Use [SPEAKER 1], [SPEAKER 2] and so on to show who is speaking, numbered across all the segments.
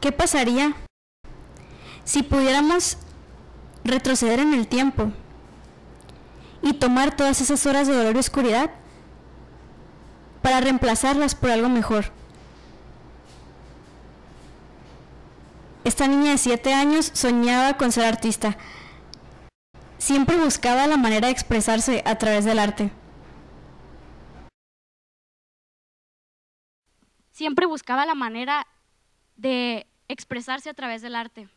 [SPEAKER 1] ¿Qué pasaría si pudiéramos retroceder en el tiempo y tomar todas esas horas de dolor y oscuridad para reemplazarlas por algo mejor? Esta niña de 7 años soñaba con ser artista. Siempre buscaba la manera de expresarse a través del arte. Siempre buscaba la manera de expresarse a través del arte.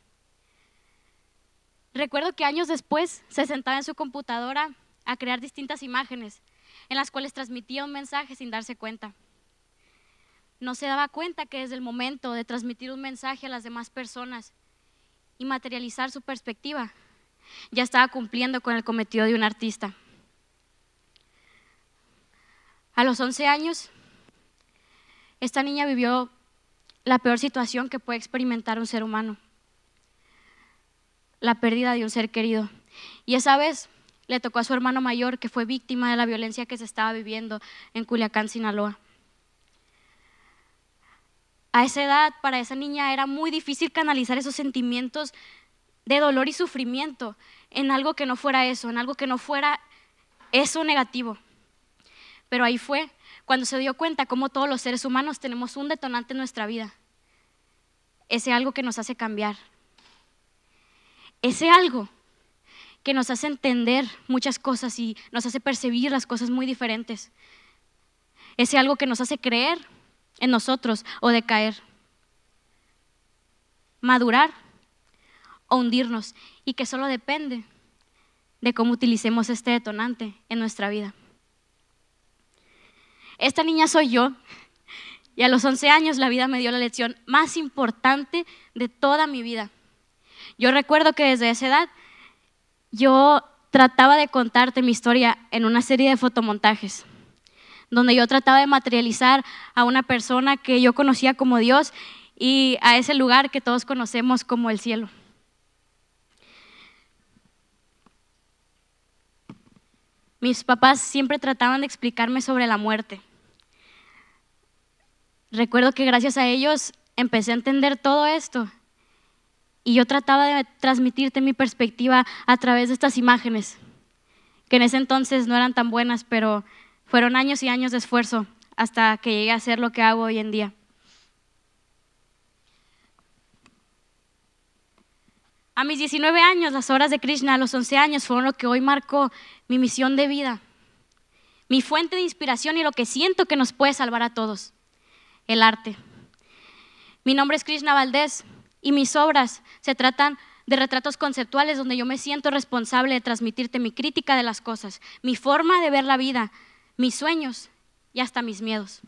[SPEAKER 1] Recuerdo que años después se sentaba en su computadora a crear distintas imágenes en las cuales transmitía un mensaje sin darse cuenta. No se daba cuenta que desde el momento de transmitir un mensaje a las demás personas y materializar su perspectiva, ya estaba cumpliendo con el cometido de un artista. A los 11 años, esta niña vivió la peor situación que puede experimentar un ser humano, la pérdida de un ser querido. Y esa vez le tocó a su hermano mayor que fue víctima de la violencia que se estaba viviendo en Culiacán, Sinaloa. A esa edad, para esa niña era muy difícil canalizar esos sentimientos de dolor y sufrimiento en algo que no fuera eso, en algo que no fuera eso negativo. Pero ahí fue cuando se dio cuenta cómo todos los seres humanos tenemos un detonante en nuestra vida. Ese algo que nos hace cambiar. Ese algo que nos hace entender muchas cosas y nos hace percibir las cosas muy diferentes. Ese algo que nos hace creer en nosotros o decaer. Madurar o hundirnos y que solo depende de cómo utilicemos este detonante en nuestra vida esta niña soy yo. Y a los 11 años la vida me dio la lección más importante de toda mi vida. Yo recuerdo que desde esa edad yo trataba de contarte mi historia en una serie de fotomontajes, donde yo trataba de materializar a una persona que yo conocía como Dios y a ese lugar que todos conocemos como el cielo. Mis papás siempre trataban de explicarme sobre la muerte recuerdo que gracias a ellos empecé a entender todo esto. Y yo trataba de transmitirte mi perspectiva a través de estas imágenes, que en ese entonces no eran tan buenas, pero fueron años y años de esfuerzo hasta que llegué a hacer lo que hago hoy en día. A mis 19 años, las horas de Krishna, a los 11 años, fueron lo que hoy marcó mi misión de vida, mi fuente de inspiración y lo que siento que nos puede salvar a todos el arte. Mi nombre es Krishna Valdés y mis obras se tratan de retratos conceptuales donde yo me siento responsable de transmitirte mi crítica de las cosas, mi forma de ver la vida, mis sueños y hasta mis miedos.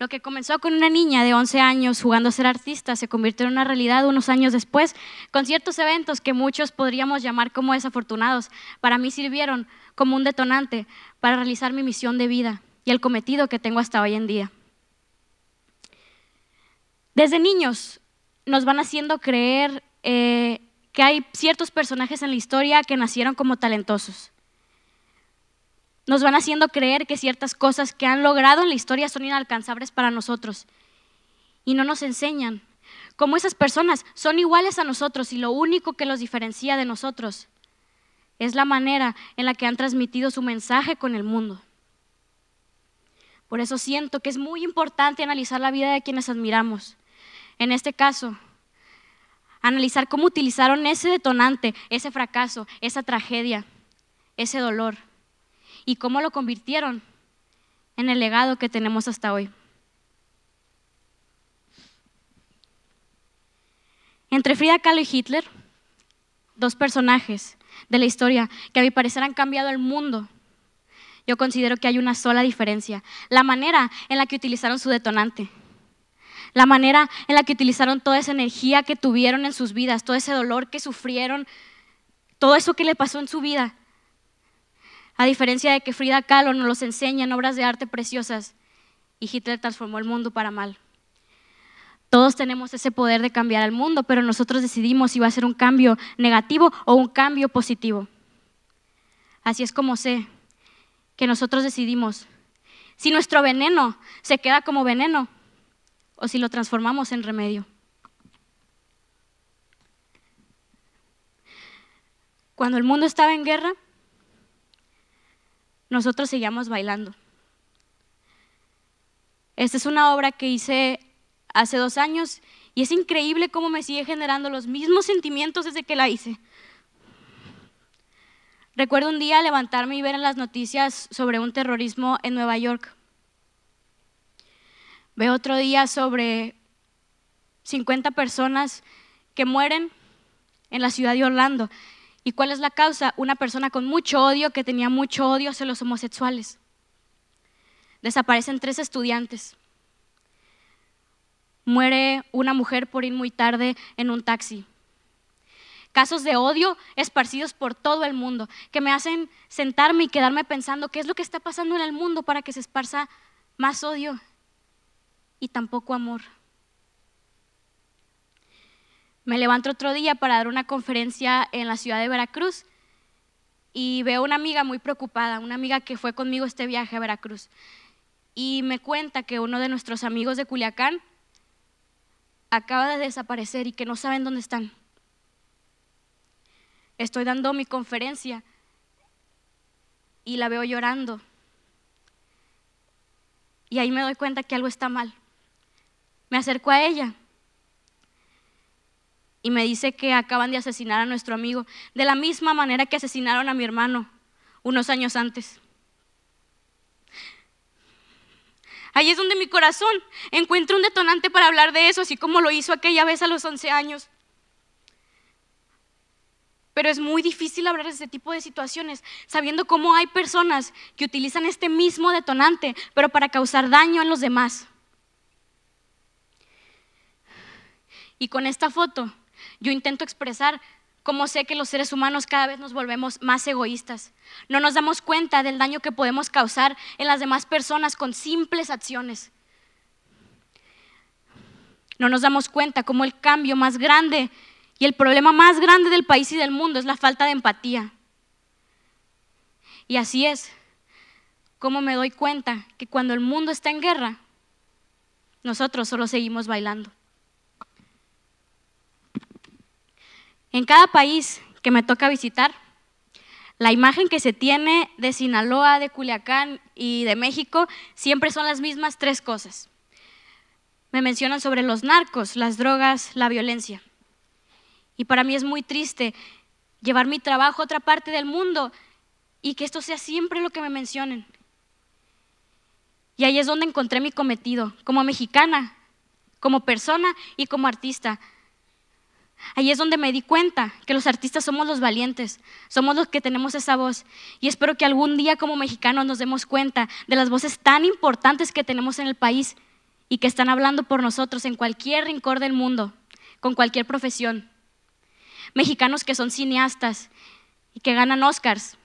[SPEAKER 1] Lo que comenzó con una niña de 11 años jugando a ser artista se convirtió en una realidad unos años después, con ciertos eventos que muchos podríamos llamar como desafortunados. Para mí sirvieron como un detonante para realizar mi misión de vida y el cometido que tengo hasta hoy en día. Desde niños nos van haciendo creer eh, que hay ciertos personajes en la historia que nacieron como talentosos. Nos van haciendo creer que ciertas cosas que han logrado en la historia son inalcanzables para nosotros. Y no nos enseñan cómo esas personas son iguales a nosotros y lo único que los diferencia de nosotros es la manera en la que han transmitido su mensaje con el mundo. Por eso siento que es muy importante analizar la vida de quienes admiramos. En este caso, analizar cómo utilizaron ese detonante, ese fracaso, esa tragedia, ese dolor y cómo lo convirtieron en el legado que tenemos hasta hoy. Entre Frida Kahlo y Hitler, dos personajes de la historia que a mi parecer han cambiado el mundo, yo considero que hay una sola diferencia, la manera en la que utilizaron su detonante, la manera en la que utilizaron toda esa energía que tuvieron en sus vidas, todo ese dolor que sufrieron, todo eso que le pasó en su vida, a diferencia de que Frida Kahlo nos los enseña en obras de arte preciosas y Hitler transformó el mundo para mal. Todos tenemos ese poder de cambiar al mundo, pero nosotros decidimos si va a ser un cambio negativo o un cambio positivo. Así es como sé que nosotros decidimos si nuestro veneno se queda como veneno o si lo transformamos en remedio. Cuando el mundo estaba en guerra, nosotros seguíamos bailando. Esta es una obra que hice hace dos años y es increíble cómo me sigue generando los mismos sentimientos desde que la hice. Recuerdo un día levantarme y ver en las noticias sobre un terrorismo en Nueva York. Veo otro día sobre 50 personas que mueren en la ciudad de Orlando. ¿Y cuál es la causa? Una persona con mucho odio, que tenía mucho odio hacia los homosexuales. Desaparecen tres estudiantes. Muere una mujer por ir muy tarde en un taxi. Casos de odio esparcidos por todo el mundo, que me hacen sentarme y quedarme pensando qué es lo que está pasando en el mundo para que se esparza más odio y tampoco amor. Me levanto otro día para dar una conferencia en la ciudad de Veracruz y veo a una amiga muy preocupada, una amiga que fue conmigo este viaje a Veracruz. Y me cuenta que uno de nuestros amigos de Culiacán acaba de desaparecer y que no saben dónde están. Estoy dando mi conferencia y la veo llorando. Y ahí me doy cuenta que algo está mal. Me acerco a ella y me dice que acaban de asesinar a nuestro amigo de la misma manera que asesinaron a mi hermano unos años antes. Ahí es donde mi corazón encuentra un detonante para hablar de eso, así como lo hizo aquella vez a los 11 años. Pero es muy difícil hablar de este tipo de situaciones, sabiendo cómo hay personas que utilizan este mismo detonante, pero para causar daño a los demás. Y con esta foto yo intento expresar cómo sé que los seres humanos cada vez nos volvemos más egoístas. No nos damos cuenta del daño que podemos causar en las demás personas con simples acciones. No nos damos cuenta cómo el cambio más grande y el problema más grande del país y del mundo es la falta de empatía. Y así es como me doy cuenta que cuando el mundo está en guerra, nosotros solo seguimos bailando. En cada país que me toca visitar, la imagen que se tiene de Sinaloa, de Culiacán y de México siempre son las mismas tres cosas. Me mencionan sobre los narcos, las drogas, la violencia. Y para mí es muy triste llevar mi trabajo a otra parte del mundo y que esto sea siempre lo que me mencionen. Y ahí es donde encontré mi cometido, como mexicana, como persona y como artista, Ahí es donde me di cuenta que los artistas somos los valientes, somos los que tenemos esa voz. Y espero que algún día como mexicanos nos demos cuenta de las voces tan importantes que tenemos en el país y que están hablando por nosotros en cualquier rincón del mundo, con cualquier profesión. Mexicanos que son cineastas y que ganan Oscars,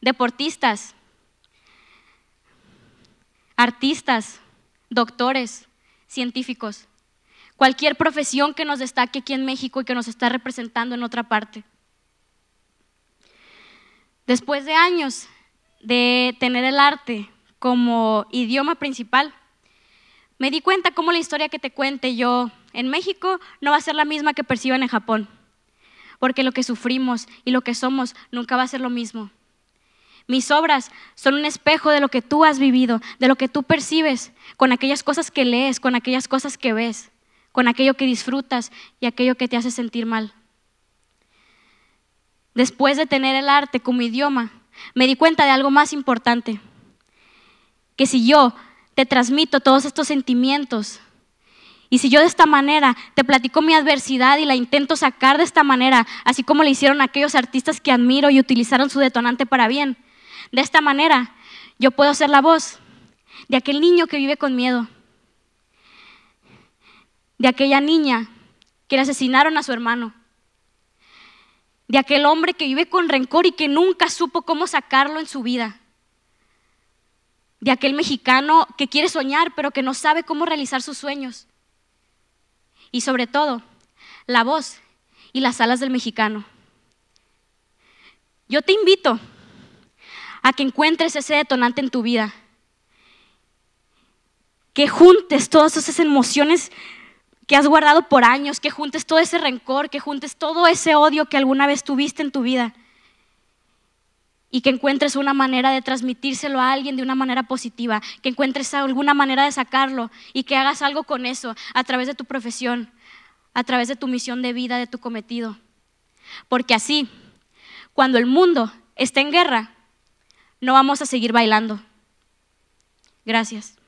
[SPEAKER 1] deportistas, artistas, doctores, científicos cualquier profesión que nos destaque aquí en México y que nos está representando en otra parte. Después de años de tener el arte como idioma principal, me di cuenta cómo la historia que te cuente yo en México no va a ser la misma que perciban en Japón, porque lo que sufrimos y lo que somos nunca va a ser lo mismo. Mis obras son un espejo de lo que tú has vivido, de lo que tú percibes, con aquellas cosas que lees, con aquellas cosas que ves con aquello que disfrutas y aquello que te hace sentir mal. Después de tener el arte como idioma, me di cuenta de algo más importante, que si yo te transmito todos estos sentimientos, y si yo de esta manera te platico mi adversidad y la intento sacar de esta manera, así como le hicieron aquellos artistas que admiro y utilizaron su detonante para bien, de esta manera yo puedo ser la voz de aquel niño que vive con miedo, de aquella niña que le asesinaron a su hermano, de aquel hombre que vive con rencor y que nunca supo cómo sacarlo en su vida, de aquel mexicano que quiere soñar pero que no sabe cómo realizar sus sueños, y sobre todo, la voz y las alas del mexicano. Yo te invito a que encuentres ese detonante en tu vida, que juntes todas esas emociones que has guardado por años, que juntes todo ese rencor, que juntes todo ese odio que alguna vez tuviste en tu vida y que encuentres una manera de transmitírselo a alguien de una manera positiva, que encuentres alguna manera de sacarlo y que hagas algo con eso a través de tu profesión, a través de tu misión de vida, de tu cometido. Porque así, cuando el mundo esté en guerra, no vamos a seguir bailando. Gracias.